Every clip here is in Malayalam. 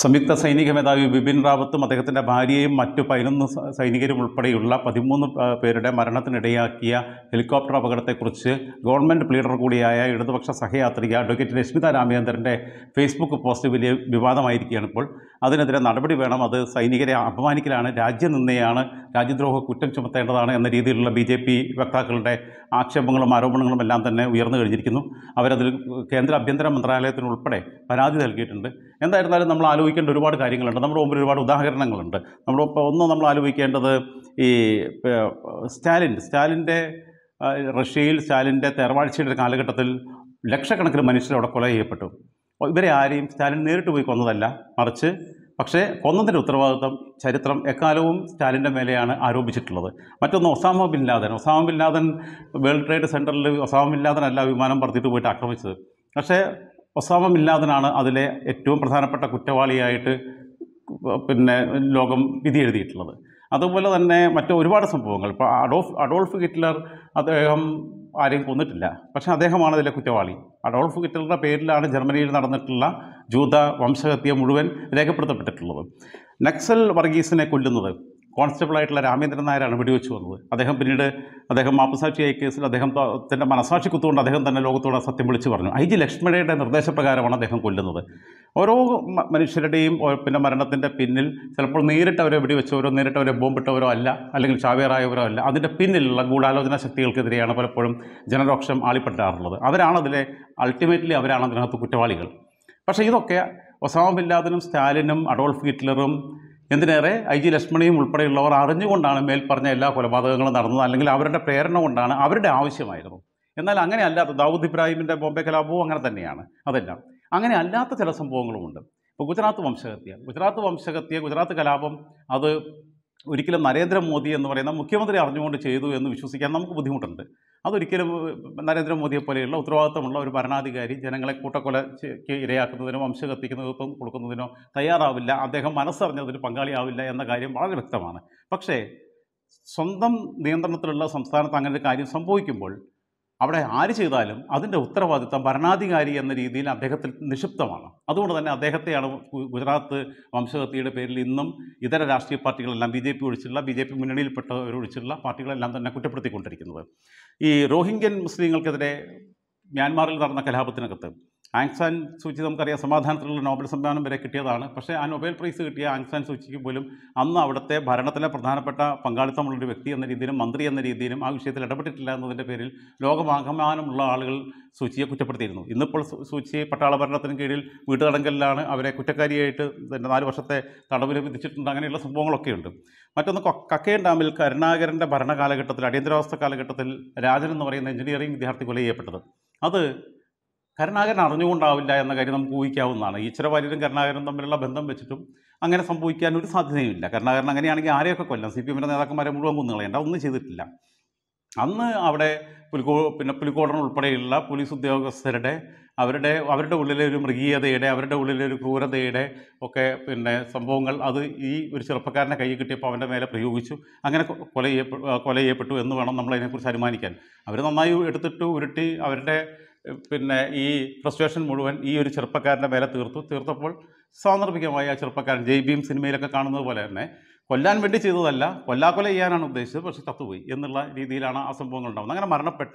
സംയുക്ത സൈനിക മേധാവി ബിപിൻ റാവത്തും അദ്ദേഹത്തിൻ്റെ ഭാര്യയും മറ്റു പതിനൊന്ന് സൈനികരും ഉൾപ്പെടെയുള്ള പതിമൂന്ന് പേരുടെ മരണത്തിനിടയാക്കിയ ഹെലികോപ്റ്റർ അപകടത്തെക്കുറിച്ച് ഗവൺമെൻറ് പ്ലീഡർ കൂടിയായ ഇടതുപക്ഷ സഹയാത്രിക അഡ്വക്കേറ്റ് രശ്മിത രാമചന്ദ്രൻ്റെ ഫേസ്ബുക്ക് പോസ്റ്റ് വലിയ വിവാദമായിരിക്കുകയാണ് ഇപ്പോൾ അതിനെതിരെ നടപടി വേണം അത് സൈനികരെ അപമാനിക്കലാണ് രാജ്യനിന്ദയാണ് രാജ്യദ്രോഹ കുറ്റം ചുമത്തേണ്ടതാണ് എന്ന രീതിയിലുള്ള ബി ജെ പി വക്താക്കളുടെ ആക്ഷേപങ്ങളും ആരോപണങ്ങളും എല്ലാം തന്നെ ഉയർന്നു കഴിഞ്ഞിരിക്കുന്നു അവരതിൽ കേന്ദ്ര ആഭ്യന്തര മന്ത്രാലയത്തിനുൾപ്പെടെ പരാതി നൽകിയിട്ടുണ്ട് എന്തായിരുന്നാലും നമ്മൾ ആലോചിക്കേണ്ട ഒരുപാട് കാര്യങ്ങളുണ്ട് നമ്മുടെ മുമ്പിൽ ഒരുപാട് ഉദാഹരണങ്ങളുണ്ട് നമ്മൾ ഇപ്പോൾ ഒന്ന് നമ്മൾ ആലോചിക്കേണ്ടത് ഈ സ്റ്റാലിൻ സ്റ്റാലിൻ്റെ റഷ്യയിൽ സ്റ്റാലിൻ്റെ തേർവാഴ്ചയുടെ കാലഘട്ടത്തിൽ ലക്ഷക്കണക്കിന് മനുഷ്യർ അവിടെ കൊല ചെയ്യപ്പെട്ടു ഇവരെ ആരെയും സ്റ്റാലിൻ നേരിട്ട് പോയി കൊന്നതല്ല മറിച്ച് പക്ഷേ കൊന്നതിൻ്റെ ഉത്തരവാദിത്വം ചരിത്രം എക്കാലവും സ്റ്റാലിൻ്റെ മേലെയാണ് ആരോപിച്ചിട്ടുള്ളത് മറ്റൊന്ന് Osama bin Laden Osama bin Laden world trade സെൻറ്ററിൽ ഒസാമ ബിൻ ലാദൻ അല്ല വിമാനം പറത്തിയിട്ട് പോയിട്ട് ആക്രമിച്ചത് പക്ഷേ ഒസാമ അതിലെ ഏറ്റവും പ്രധാനപ്പെട്ട കുറ്റവാളിയായിട്ട് പിന്നെ ലോകം വിധി എഴുതിയിട്ടുള്ളത് അതുപോലെ തന്നെ മറ്റു ഒരുപാട് സംഭവങ്ങൾ ഇപ്പോൾ അഡോൾഫ് അഡോൾഫ് ഹിറ്റ്ലർ അദ്ദേഹം ആരെയും കൊന്നിട്ടില്ല പക്ഷേ അദ്ദേഹമാണ് അതിലെ കുറ്റവാളി അഡോൾഫ് ഹിറ്റ്ലറുടെ പേരിലാണ് ജർമ്മനിയിൽ നടന്നിട്ടുള്ള ജൂത വംശഹത്യ മുഴുവൻ രേഖപ്പെടുത്തപ്പെട്ടിട്ടുള്ളത് നക്സൽ വർഗീസിനെ കൊല്ലുന്നത് കോൺസ്റ്റബിൾ ആയിട്ടുള്ള രാമേന്ദ്രൻ നായരാണ് വെടിവെച്ച് വന്നത് അദ്ദേഹം പിന്നീട് അദ്ദേഹം മാപ്പുസാക്ഷിയായ കേസിൽ അദ്ദേഹം തന്റെ മനസാക്ഷി കുത്തുകൊണ്ട് അദ്ദേഹം തന്നെ ലോകത്തോട് സത്യം വിളിച്ചു പറഞ്ഞു ഐ ജി ലക്ഷ്മണയുടെ നിർദ്ദേശപ്രകാരമാണ് അദ്ദേഹം കൊല്ലുന്നത് ഓരോ മനുഷ്യരുടെയും പിന്നെ മരണത്തിൻ്റെ പിന്നിൽ ചിലപ്പോൾ നേരിട്ട് അവരെ വെടിവെച്ചവരോ നേരിട്ട് അവരെ ബോംബിട്ടവരോ അല്ല അല്ലെങ്കിൽ ചാവേറായവരോ അല്ല അതിൻ്റെ പിന്നിലുള്ള ഗൂഢാലോചന ശക്തികൾക്കെതിരെയാണ് പലപ്പോഴും ജനരോക്ഷം ആളിപ്പെട്ടാറുള്ളത് അവരാണ് അതിലെ അൾട്ടിമേറ്റ്ലി അവരാണ് അതിനകത്ത് കുറ്റവാളികൾ പക്ഷേ ഇതൊക്കെ ഒസാമ ബിൻ ലാദനും സ്റ്റാലിനും അഡോൾഫ് ഹിറ്റ്ലറും എന്തിനേറെ ഐ ജി ലക്ഷ്മണിയും ഉൾപ്പെടെയുള്ളവർ അറിഞ്ഞുകൊണ്ടാണ് മേൽപ്പറഞ്ഞ എല്ലാ കൊലപാതകങ്ങളും നടന്നത് അല്ലെങ്കിൽ അവരുടെ പ്രേരണ കൊണ്ടാണ് അവരുടെ ആവശ്യമായിരുന്നു എന്നാൽ അങ്ങനെ അല്ലാത്ത ദാവൂദ് ഇബ്രാഹിമിൻ്റെ ബോംബെ കലാപവും അങ്ങനെ തന്നെയാണ് അതെല്ലാം അങ്ങനെ അല്ലാത്ത ചില സംഭവങ്ങളുമുണ്ട് ഇപ്പോൾ ഗുജറാത്ത് വംശഹത്യ ഗുജറാത്ത് വംശഹത്യ ഗുജറാത്ത് കലാപം അത് ഒരിക്കലും നരേന്ദ്രമോദി എന്ന് പറയുന്ന മുഖ്യമന്ത്രി അറിഞ്ഞുകൊണ്ട് ചെയ്തു എന്ന് വിശ്വസിക്കാൻ നമുക്ക് ബുദ്ധിമുട്ടുണ്ട് അതൊരിക്കലും നരേന്ദ്രമോദിയെ പോലെയുള്ള ഉത്തരവാദിത്തമുള്ള ഒരു ഭരണാധികാരി ജനങ്ങളെ കൂട്ടക്കൊലയ്ക്ക് ഇരയാക്കുന്നതിനോ വംശ കത്തിക്കുന്നതിനോ കൊടുക്കുന്നതിനോ തയ്യാറാവില്ല അദ്ദേഹം മനസ്സറിഞ്ഞതിൽ പങ്കാളിയാവില്ല എന്ന കാര്യം വളരെ വ്യക്തമാണ് പക്ഷേ സ്വന്തം നിയന്ത്രണത്തിലുള്ള സംസ്ഥാനത്ത് അങ്ങനെ ഒരു കാര്യം സംഭവിക്കുമ്പോൾ അവിടെ ആര് ചെയ്താലും അതിൻ്റെ ഉത്തരവാദിത്തം ഭരണാധികാരി എന്ന രീതിയിൽ അദ്ദേഹത്തിൽ നിക്ഷിപ്തമാണ് അതുകൊണ്ട് തന്നെ അദ്ദേഹത്തെയാണ് ഗുജറാത്ത് വംശഹത്യയുടെ പേരിൽ ഇന്നും ഇതര രാഷ്ട്രീയ പാർട്ടികളെല്ലാം ബി ജെ പി ഒഴിച്ചുള്ള ബി ജെ പി മുന്നണിയിൽപ്പെട്ടവരൊഴിച്ചുള്ള പാർട്ടികളെല്ലാം തന്നെ കുറ്റപ്പെടുത്തിക്കൊണ്ടിരിക്കുന്നത് ഈ റോഹിംഗ്യൻ മുസ്ലിങ്ങൾക്കെതിരെ മ്യാൻമാറിൽ നടന്ന കലാപത്തിനകത്ത് ആങ്സാൻ സൂചി നമുക്കറിയാം സമാധാനത്തിലുള്ള നോബൽ സമ്മാനം വരെ കിട്ടിയതാണ് പക്ഷേ ആ നൊബേൽ പ്രൈസ് കിട്ടിയ ആങ്സാൻ സൂചിക്ക് പോലും അന്ന് അവിടുത്തെ ഭരണത്തിലെ പ്രധാനപ്പെട്ട പങ്കാളിത്തമുള്ളൊരു വ്യക്തി എന്ന രീതിയിലും മന്ത്രി എന്ന രീതിയിലും ആ വിഷയത്തിൽ ഇടപെട്ടിട്ടില്ല എന്നതിൻ്റെ പേരിൽ ലോകമാകമാനമുള്ള ആളുകൾ സൂചിയെ കുറ്റപ്പെടുത്തിയിരുന്നു ഇന്നിപ്പോൾ സൂചി പട്ടാള ഭരണത്തിന് കീഴിൽ വീട്ടുതടങ്കലിലാണ് അവരെ കുറ്റക്കാരിയായിട്ട് പിന്നെ നാല് വർഷത്തെ തടവിൽ വിധിച്ചിട്ടുണ്ട് അങ്ങനെയുള്ള സംഭവങ്ങളൊക്കെയുണ്ട് മറ്റൊന്ന് കക്കയൻ ഡാമിൽ കരുണാകരൻ്റെ ഭരണകാലഘട്ടത്തിൽ അടിയന്തരാവസ്ഥ കാലഘട്ടത്തിൽ രാജൻ എന്ന് പറയുന്ന എഞ്ചിനീയറിംഗ് വിദ്യാർത്ഥി കൊല ചെയ്യപ്പെട്ടത് അത് കരുണാകരൻ അറിഞ്ഞുകൊണ്ടാവില്ല എന്ന കാര്യം നമുക്ക് ഊഹിക്കാവുന്നതാണ് വാര്യരും കരുണാകരനും തമ്മിലുള്ള ബന്ധം വെച്ചിട്ടും അങ്ങനെ സംഭവിക്കാൻ ഒരു സാധ്യതയുമില്ല കരുണാകരൻ അങ്ങനെയാണെങ്കിൽ ആരെയൊക്കെ കൊല്ലാം സി പി എമ്മിൻ്റെ നേതാക്കന്മാരെ മുഴുവൻ കൊന്നുകളയണ്ട ഒന്നും ചെയ്തിട്ടില്ല അന്ന് അവിടെ പുലിക്കോ പിന്നെ പുലിക്കോടൻ ഉൾപ്പെടെയുള്ള പോലീസ് ഉദ്യോഗസ്ഥരുടെ അവരുടെ അവരുടെ ഉള്ളിലെ ഒരു മൃഗീയതയുടെ അവരുടെ ഉള്ളിലെ ഒരു ക്രൂരതയുടെ ഒക്കെ പിന്നെ സംഭവങ്ങൾ അത് ഈ ഒരു ചെറുപ്പക്കാരനെ കയ്യിൽ കിട്ടിയപ്പോൾ അവൻ്റെ മേലെ പ്രയോഗിച്ചു അങ്ങനെ കൊല ചെയ്യപ്പെട്ടു കൊല ചെയ്യപ്പെട്ടു എന്ന് വേണം നമ്മൾ അനുമാനിക്കാൻ അവർ നന്നായി എടുത്തിട്ട് ഉരുട്ടി അവരുടെ പിന്നെ ഈ ഫ്രസ്ട്രേഷൻ മുഴുവൻ ഈ ഒരു ചെറുപ്പക്കാരൻ്റെ മേലെ തീർത്തു തീർത്തപ്പോൾ സാന്ദർഭികമായി ആ ചെറുപ്പക്കാരൻ ജയ് ഭീം സിനിമയിലൊക്കെ കാണുന്നത് പോലെ തന്നെ കൊല്ലാൻ വേണ്ടി ചെയ്തതല്ല കൊല്ലാക്കൊല ചെയ്യാനാണ് ഉദ്ദേശിച്ചത് പക്ഷേ ചത്തുപോയി എന്നുള്ള രീതിയിലാണ് ആ സംഭവങ്ങൾ ഉണ്ടാകുന്നത് അങ്ങനെ മരണപ്പെട്ട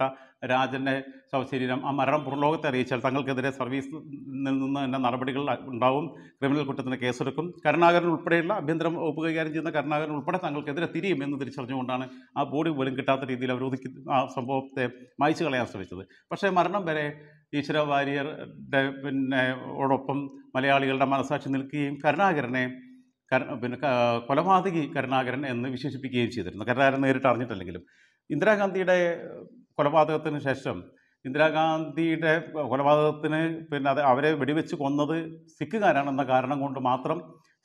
രാജൻ്റെ ശവശരീരം ആ മരണം പുറലോകത്തെ അറിയിച്ചാൽ തങ്ങൾക്കെതിരെ സർവീസ് നിന്ന് തന്നെ നടപടികൾ ഉണ്ടാവും ക്രിമിനൽ കുറ്റത്തിന് കേസെടുക്കും കരുണാകരൻ ഉൾപ്പെടെയുള്ള ആഭ്യന്തര വകുപ്പ് കൈകാര്യം ചെയ്യുന്ന കരുണാകരൻ ഉൾപ്പെടെ തങ്ങൾക്കെതിരെ തിരിയും എന്ന് തിരിച്ചറിഞ്ഞുകൊണ്ടാണ് ആ ബോഡി പോലും കിട്ടാത്ത രീതിയിൽ അവർ ഒതുക്കി ആ സംഭവത്തെ മായ്ച്ചു കളയാൻ ശ്രമിച്ചത് പക്ഷേ മരണം വരെ ഈശ്വര വാര്യരുടെ പിന്നെ ഓടൊപ്പം മലയാളികളുടെ മനസാക്ഷി നിൽക്കുകയും കരുണാകരനെ പിന്നെ കൊലപാതകി കരുണാകരൻ എന്ന് വിശേഷിപ്പിക്കുകയും ചെയ്തിരുന്നു കരുണാകരൻ നേരിട്ട് അറിഞ്ഞിട്ടില്ലെങ്കിലും ഇന്ദിരാഗാന്ധിയുടെ കൊലപാതകത്തിന് ശേഷം ഇന്ദിരാഗാന്ധിയുടെ കൊലപാതകത്തിന് പിന്നെ അത് അവരെ വെടിവെച്ച് കൊന്നത് സിഖുകാരാണെന്ന കാരണം കൊണ്ട് മാത്രം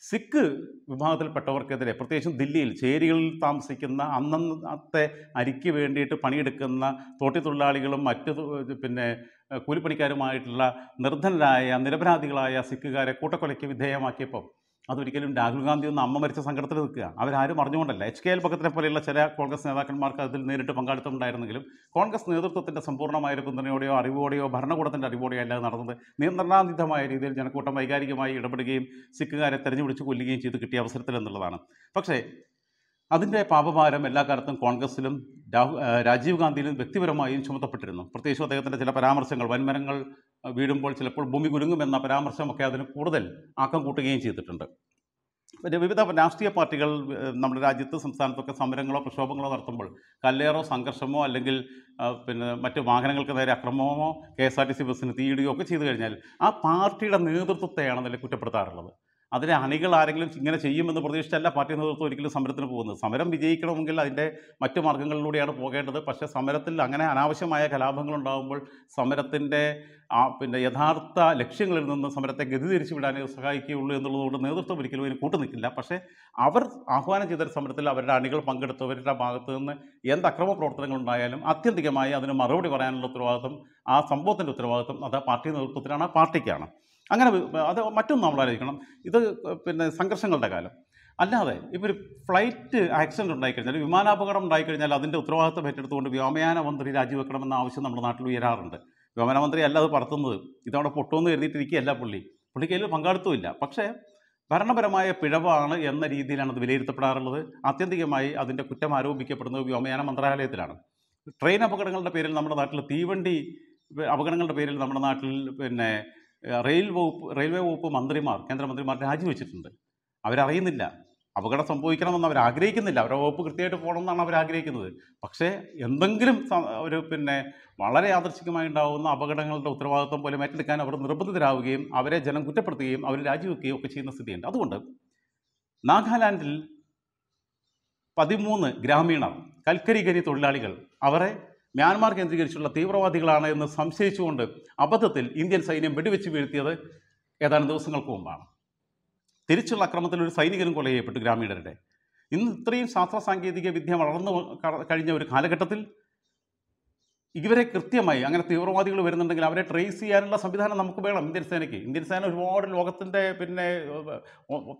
സിഖ് വിഭാഗത്തിൽപ്പെട്ടവർക്കെതിരെ പ്രത്യേകിച്ചും ദില്ലിയിൽ ചേരികളിൽ താമസിക്കുന്ന അന്നത്തെ അരിക്ക് വേണ്ടിയിട്ട് പണിയെടുക്കുന്ന തോട്ടി തൊഴിലാളികളും മറ്റു പിന്നെ കൂലിപ്പണിക്കാരുമായിട്ടുള്ള നിർധനരായ നിരപരാധികളായ സിഖുകാരെ കൂട്ടക്കൊലയ്ക്ക് വിധേയമാക്കിയപ്പോൾ അതൊരിക്കലും രാഹുൽ ഗാന്ധി ഒന്ന് അമ്മ മരിച്ച സങ്കടത്തിൽ നിൽക്കുക അവരാരും അറിഞ്ഞുകൊണ്ടല്ല എച്ച് കെ എൽ പക്കത്തിനെ പോലെയുള്ള ചില കോൺഗ്രസ് നേതാക്കന്മാർക്ക് അതിൽ നേരിട്ട് പങ്കാളിത്തമുണ്ടായിരുന്നെങ്കിലും കോൺഗ്രസ് നേതൃത്വത്തിൻ്റെ സമ്പൂർണ്ണമായ ഒരു പിന്തുണയോടെയോ അറിവോടെയോ ഭരണകൂടത്തിൻ്റെ അറിവോടെയോ അല്ലാതെ നടന്നത് നിയന്ത്രണാതീതമായ രീതിയിൽ ജനക്കൂട്ടം വൈകാരികമായി ഇടപെടുകയും സിഖുകാരെ തെരഞ്ഞുപിടിച്ച് കൊല്ലുകയും ചെയ്ത് കിട്ടിയ അവസരത്തിൽ എന്നുള്ളതാണ് പക്ഷേ അതിൻ്റെ പാപഭാരം എല്ലാ കാലത്തും കോൺഗ്രസിലും രാജീവ് ഗാന്ധിയിലും വ്യക്തിപരമായും ചുമത്തപ്പെട്ടിരുന്നു പ്രത്യേകിച്ച് അദ്ദേഹത്തിൻ്റെ ചില പരാമർശങ്ങൾ വൻമരങ്ങൾ വീഴുമ്പോൾ ചിലപ്പോൾ ഭൂമി കുലുങ്ങുമെന്ന പരാമർശമൊക്കെ അതിന് കൂടുതൽ ആക്കം കൂട്ടുകയും ചെയ്തിട്ടുണ്ട് പിന്നെ വിവിധ രാഷ്ട്രീയ പാർട്ടികൾ നമ്മുടെ രാജ്യത്ത് സംസ്ഥാനത്തൊക്കെ സമരങ്ങളോ പ്രക്ഷോഭങ്ങളോ നടത്തുമ്പോൾ കല്ലേറോ സംഘർഷമോ അല്ലെങ്കിൽ പിന്നെ മറ്റ് വാഹനങ്ങൾക്ക് നേരെ അക്രമമോ K S R T C ബസ്സിന് തീയിടുകയോ ഒക്കെ ചെയ്തു കഴിഞ്ഞാൽ ആ പാർട്ടിയുടെ നേതൃത്വത്തെയാണ് അതിൽ കുറ്റപ്പെടുത്താറുള്ളത് അതിനെ അണികൾ ആരെങ്കിലും ഇങ്ങനെ ചെയ്യുമെന്ന് പ്രതീക്ഷിച്ചല്ല പാർട്ടി നേതൃത്വം ഒരിക്കലും സമരത്തിന് പോകുന്നത് സമരം വിജയിക്കണമെങ്കിൽ അതിൻ്റെ മറ്റു മാർഗങ്ങളിലൂടെയാണ് പോകേണ്ടത് പക്ഷേ സമരത്തിൽ അങ്ങനെ അനാവശ്യമായ കലാപങ്ങളുണ്ടാകുമ്പോൾ സമരത്തിൻ്റെ ആ പിന്നെ യഥാർത്ഥ ലക്ഷ്യങ്ങളിൽ നിന്ന് സമരത്തെ തിരിച്ചു വിടാനേ സഹായിക്കുകയുള്ളൂ എന്നുള്ളതുകൊണ്ട് നേതൃത്വം ഒരിക്കലും അതിന് കൂട്ടു നിൽക്കില്ല പക്ഷേ അവർ ആഹ്വാനം ചെയ്ത സമരത്തിൽ അവരുടെ അണികൾ പങ്കെടുത്തവരുടെ ഭാഗത്തു നിന്ന് എന്ത് അക്രമ പ്രവർത്തനങ്ങളുണ്ടായാലും ആത്യന്തികമായി അതിന് മറുപടി പറയാനുള്ള ഉത്തരവാദിത്വം ആ സംഭവത്തിൻ്റെ ഉത്തരവാദിത്വം അത് പാർട്ടി നേതൃത്വത്തിനാണ് പാർട്ടിക്കാണ് അങ്ങനെ അത് മറ്റൊന്നും നമ്മൾ ആലോചിക്കണം ഇത് പിന്നെ സംഘർഷങ്ങളുടെ കാലം അല്ലാതെ ഇപ്പോൾ ഒരു ഫ്ലൈറ്റ് ആക്സിഡൻറ്റ് ഉണ്ടായിക്കഴിഞ്ഞാൽ വിമാനാപകടം ഉണ്ടായിക്കഴിഞ്ഞാൽ അതിൻ്റെ ഉത്തരവാദിത്തം ഏറ്റെടുത്തുകൊണ്ട് വ്യോമയാന മന്ത്രി രാജിവെക്കണമെന്ന ആവശ്യം നമ്മുടെ നാട്ടിൽ ഉയരാറുണ്ട് വ്യോമയാന മന്ത്രി അല്ല അത് പറത്തുന്നത് ഇതവിടെ പൊട്ടുമെന്ന് കരുതിയിട്ടിരിക്കുകയല്ല പുള്ളി പുള്ളിക്കയിൽ പങ്കാളിത്തമില്ല പക്ഷേ ഭരണപരമായ പിഴവാണ് എന്ന രീതിയിലാണ് അത് വിലയിരുത്തപ്പെടാറുള്ളത് ആത്യന്തികമായി അതിൻ്റെ കുറ്റം ആരോപിക്കപ്പെടുന്നത് വ്യോമയാന മന്ത്രാലയത്തിലാണ് ട്രെയിൻ അപകടങ്ങളുടെ പേരിൽ നമ്മുടെ നാട്ടിൽ തീവണ്ടി അപകടങ്ങളുടെ പേരിൽ നമ്മുടെ നാട്ടിൽ പിന്നെ റെയിൽ വകുപ്പ് റെയിൽവേ വകുപ്പ് മന്ത്രിമാർ കേന്ദ്രമന്ത്രിമാർ രാജിവെച്ചിട്ടുണ്ട് അവരറിയുന്നില്ല അപകടം സംഭവിക്കണമെന്ന് അവർ ആഗ്രഹിക്കുന്നില്ല അവരുടെ വകുപ്പ് കൃത്യമായിട്ട് പോകണമെന്നാണ് അവർ ആഗ്രഹിക്കുന്നത് പക്ഷേ എന്തെങ്കിലും ഒരു പിന്നെ വളരെ യാദർശികമായി ഉണ്ടാകുന്ന അപകടങ്ങളുടെ ഉത്തരവാദിത്വം പോലും ഏറ്റെടുക്കാൻ അവർ നിർബന്ധിതരാവുകയും അവരെ ജനം കുറ്റപ്പെടുത്തുകയും അവർ രാജിവെക്കുകയും ഒക്കെ ചെയ്യുന്ന സ്ഥിതിയുണ്ട് അതുകൊണ്ട് നാഗാലാൻഡിൽ പതിമൂന്ന് ഗ്രാമീണർ കൽക്കരി ഖനി തൊഴിലാളികൾ അവരെ മ്യാൻമാർ കേന്ദ്രീകരിച്ചുള്ള തീവ്രവാദികളാണ് എന്ന് സംശയിച്ചുകൊണ്ട് അബദ്ധത്തിൽ ഇന്ത്യൻ സൈന്യം വെടിവെച്ച് വീഴ്ത്തിയത് ഏതാനും ദിവസങ്ങൾക്ക് മുമ്പാണ് തിരിച്ചുള്ള അക്രമത്തിൽ ഒരു സൈനികനും കൊല ചെയ്യപ്പെട്ടു ഗ്രാമീണരുടെ ഇന്ന് ഇത്രയും ശാസ്ത്ര സാങ്കേതിക വിദ്യ വളർന്നു കഴിഞ്ഞ ഒരു കാലഘട്ടത്തിൽ ഇവരെ കൃത്യമായി അങ്ങനെ തീവ്രവാദികൾ വരുന്നുണ്ടെങ്കിൽ അവരെ ട്രേസ് ചെയ്യാനുള്ള സംവിധാനം നമുക്ക് വേണം ഇന്ത്യൻ സേനയ്ക്ക് ഇന്ത്യൻ സേന ഒരുപാട് ലോകത്തിൻ്റെ പിന്നെ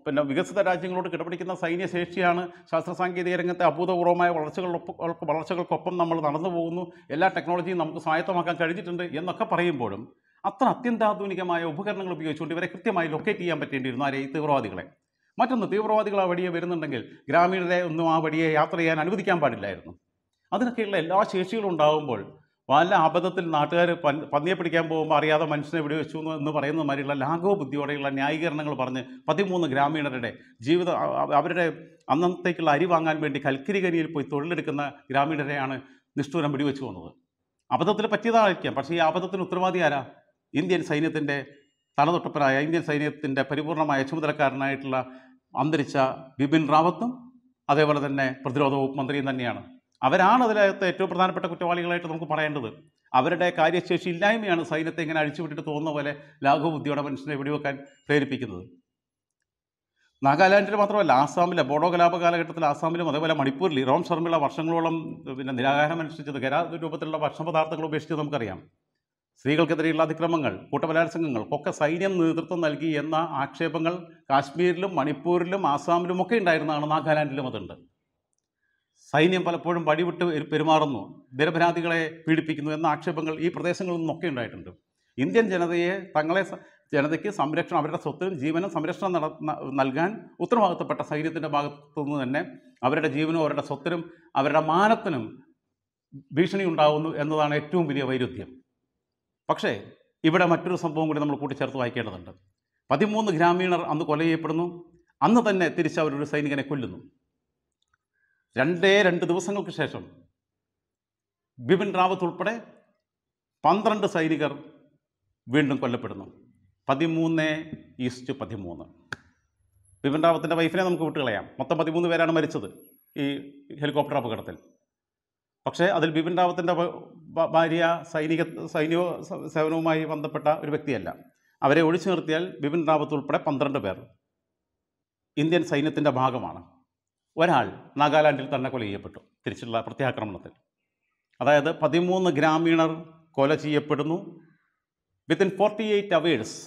പിന്നെ വികസിത രാജ്യങ്ങളോട് കിടപിടിക്കുന്ന സൈന്യശേഷിയാണ് ശാസ്ത്ര സാങ്കേതിക രംഗത്തെ അഭൂതപൂർവമായ വളർച്ചകളൊപ്പം വളർച്ചകൾക്കൊപ്പം നമ്മൾ നടന്നു പോകുന്നു എല്ലാ ടെക്നോളജിയും നമുക്ക് സ്വായത്തമാക്കാൻ കഴിഞ്ഞിട്ടുണ്ട് എന്നൊക്കെ പറയുമ്പോഴും അത്ര അത്യന്താധുനികമായ ഉപകരണങ്ങൾ ഉപയോഗിച്ചുകൊണ്ട് ഇവരെ കൃത്യമായി ലൊക്കേറ്റ് ചെയ്യാൻ പറ്റേണ്ടിയിരുന്നു ആരെ ഈ തീവ്രവാദികളെ മറ്റൊന്ന് തീവ്രവാദികൾ ആ വഴിയെ വരുന്നുണ്ടെങ്കിൽ ഗ്രാമീണരെ ഒന്നും ആ വഴിയെ യാത്ര ചെയ്യാൻ അനുവദിക്കാൻ പാടില്ലായിരുന്നു അതിനൊക്കെയുള്ള എല്ലാ ശേഷികളും ഉണ്ടാകുമ്പോൾ വല്ല അബദ്ധത്തിൽ നാട്ടുകാർ പന്നിയെ പിടിക്കാൻ പോകുമ്പോൾ അറിയാതെ മനുഷ്യനെ ഇവിടെ വെച്ചു എന്ന് പറയുന്ന മാതിരിയുള്ള ലാഘവ ബുദ്ധിയോടെയുള്ള ന്യായീകരണങ്ങൾ പറഞ്ഞ് പതിമൂന്ന് ഗ്രാമീണരുടെ ജീവിതം അവരുടെ അന്നത്തേക്കുള്ള അരി വാങ്ങാൻ വേണ്ടി കൽക്കരികരിയിൽ പോയി തൊഴിലെടുക്കുന്ന ഗ്രാമീണരെയാണ് നിഷ്ഠൂരം പിടിവെച്ചു പോകുന്നത് അബദ്ധത്തിൽ പറ്റിയതായിരിക്കാം പക്ഷേ ഈ അബദ്ധത്തിന് ഉത്തരവാദി ആരാ ഇന്ത്യൻ സൈന്യത്തിൻ്റെ തലതൊട്ടപ്പനായ ഇന്ത്യൻ സൈന്യത്തിൻ്റെ പരിപൂർണമായ ചുമതലക്കാരനായിട്ടുള്ള അന്തരിച്ച ബിപിൻ റാവത്തും അതേപോലെ തന്നെ പ്രതിരോധ വകുപ്പ് മന്ത്രിയും തന്നെയാണ് അവരാണ് അതിലകത്ത് ഏറ്റവും പ്രധാനപ്പെട്ട കുറ്റവാളികളായിട്ട് നമുക്ക് പറയേണ്ടത് അവരുടെ കാര്യശേഷി ഇല്ലായ്മയാണ് സൈന്യത്തെ ഇങ്ങനെ അഴിച്ചുവിട്ടിട്ട് തോന്നുന്ന പോലെ ലാഘവബുദ്ധിയോടെ മനുഷ്യനെ വെടിവെക്കാൻ പ്രേരിപ്പിക്കുന്നത് നാഗാലാൻഡിൽ മാത്രമല്ല ആസാമിലെ ബോഡോ കലാപ കാലഘട്ടത്തിൽ ആസാമിലും അതേപോലെ മണിപ്പൂരിൽ റോം ശർമ്മയുള്ള വർഷങ്ങളോളം പിന്നെ നിരാഹാരം അനുഷ്ഠിച്ചത് ഗരാ രൂപത്തിലുള്ള ഭക്ഷണപദാർത്ഥങ്ങൾ ഉപേക്ഷിച്ച് നമുക്കറിയാം സ്ത്രീകൾക്കെതിരെയുള്ള അതിക്രമങ്ങൾ കൂട്ടബലാത്സംഗങ്ങൾ ഒക്കെ സൈന്യം നേതൃത്വം നൽകി എന്ന ആക്ഷേപങ്ങൾ കാശ്മീരിലും മണിപ്പൂരിലും ആസാമിലും ഒക്കെ ഉണ്ടായിരുന്നതാണ് നാഗാലാൻഡിലും അതുണ്ട് സൈന്യം പലപ്പോഴും വഴിവിട്ട് പെരുമാറുന്നു നിരപരാധികളെ പീഡിപ്പിക്കുന്നു എന്ന ആക്ഷേപങ്ങൾ ഈ പ്രദേശങ്ങളിൽ നിന്നൊക്കെ ഉണ്ടായിട്ടുണ്ട് ഇന്ത്യൻ ജനതയെ തങ്ങളെ ജനതയ്ക്ക് സംരക്ഷണം അവരുടെ സ്വത്തിനും ജീവനും സംരക്ഷണം നട നൽകാൻ ഉത്തരവാദിത്തപ്പെട്ട സൈന്യത്തിൻ്റെ ഭാഗത്തു നിന്ന് തന്നെ അവരുടെ ജീവനും അവരുടെ സ്വത്തിനും അവരുടെ മാനത്തിനും ഭീഷണി ഉണ്ടാകുന്നു എന്നതാണ് ഏറ്റവും വലിയ വൈരുദ്ധ്യം പക്ഷേ ഇവിടെ മറ്റൊരു സംഭവം കൂടി നമ്മൾ കൂട്ടിച്ചേർത്ത് വായിക്കേണ്ടതുണ്ട് പതിമൂന്ന് ഗ്രാമീണർ അന്ന് കൊല ചെയ്യപ്പെടുന്നു അന്ന് തന്നെ തിരിച്ച് അവരൊരു സൈനികനെ കൊല്ലുന്നു രണ്ടേ രണ്ട് ദിവസങ്ങൾക്ക് ശേഷം ബിപിൻ റാവത്ത് ഉൾപ്പെടെ പന്ത്രണ്ട് സൈനികർ വീണ്ടും കൊല്ലപ്പെടുന്നു പതിമൂന്ന് ഈസ്റ്റ് പതിമൂന്ന് ബിപിൻ റാവത്തിൻ്റെ വൈഫിനെ നമുക്ക് വിട്ടുകളയാം മൊത്തം പതിമൂന്ന് പേരാണ് മരിച്ചത് ഈ ഹെലികോപ്റ്റർ അപകടത്തിൽ പക്ഷേ അതിൽ ബിപിൻ റാവത്തിൻ്റെ ഭാര്യ സൈനിക സൈനിക സേവനവുമായി ബന്ധപ്പെട്ട ഒരു വ്യക്തിയല്ല അവരെ ഒഴിച്ചു നിർത്തിയാൽ ബിപിൻ റാവത്ത് ഉൾപ്പെടെ പന്ത്രണ്ട് പേർ ഇന്ത്യൻ സൈന്യത്തിൻ്റെ ഭാഗമാണ് ഒരാൾ നാഗാലാൻഡിൽ തന്നെ കൊല ചെയ്യപ്പെട്ടു തിരിച്ചുള്ള പ്രത്യാക്രമണത്തിൽ അതായത് പതിമൂന്ന് ഗ്രാമീണർ കൊല ചെയ്യപ്പെടുന്നു വിത്തിൻ ഫോർട്ടി എയ്റ്റ് അവേഴ്സ്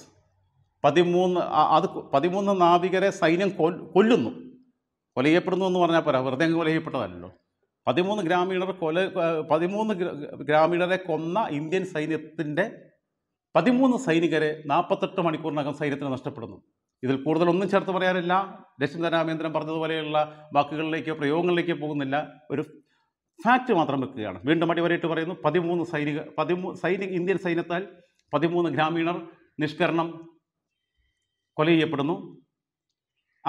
പതിമൂന്ന് അത് പതിമൂന്ന് നാവികരെ സൈന്യം കൊല്ലുന്നു കൊല ചെയ്യപ്പെടുന്നു എന്ന് പറഞ്ഞാൽ പോരാ വെറുതെ കൊല ചെയ്യപ്പെട്ടതല്ലോ പതിമൂന്ന് ഗ്രാമീണർ കൊല പതിമൂന്ന് ഗ്രാമീണരെ കൊന്ന ഇന്ത്യൻ സൈന്യത്തിൻ്റെ പതിമൂന്ന് സൈനികരെ നാൽപ്പത്തെട്ട് മണിക്കൂറിനകം സൈന്യത്തിന് നഷ്ടപ്പെടുന്നു ഇതിൽ കൂടുതലൊന്നും ചേർത്ത് പറയാനില്ല ദക്ഷിണ രാമേന്ദ്രൻ പറഞ്ഞതുപോലെയുള്ള വാക്കുകളിലേക്കോ പ്രയോഗങ്ങളിലേക്കോ പോകുന്നില്ല ഒരു ഫാക്റ്റ് മാത്രം വെക്കുകയാണ് വീണ്ടും അടിവരയിട്ട് പറയുന്നു പതിമൂന്ന് സൈനിക പതിമൂ സൈനിക ഇന്ത്യൻ സൈന്യത്താൽ പതിമൂന്ന് ഗ്രാമീണർ നിഷ്കരണം കൊല ചെയ്യപ്പെടുന്നു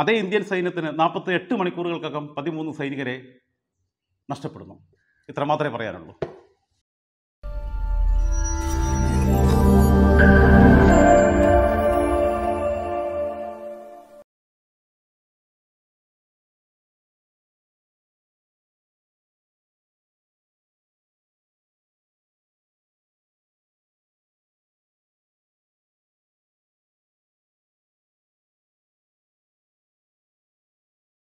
അതേ ഇന്ത്യൻ സൈന്യത്തിന് നാൽപ്പത്തി എട്ട് മണിക്കൂറുകൾക്കകം പതിമൂന്ന് സൈനികരെ നഷ്ടപ്പെടുന്നു ഇത്ര മാത്രമേ പറയാനുള്ളൂ